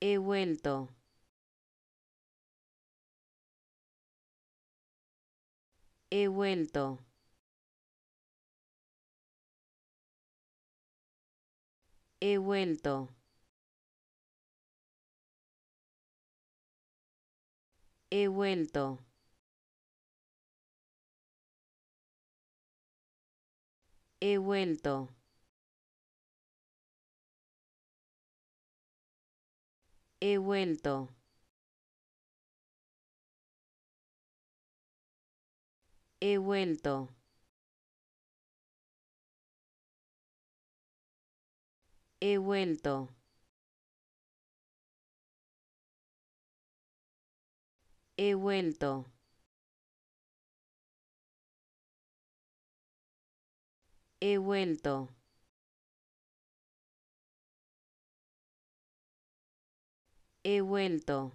He vuelto. He vuelto. He vuelto. He vuelto. He vuelto. He vuelto. He vuelto. He vuelto. He vuelto. He vuelto. he vuelto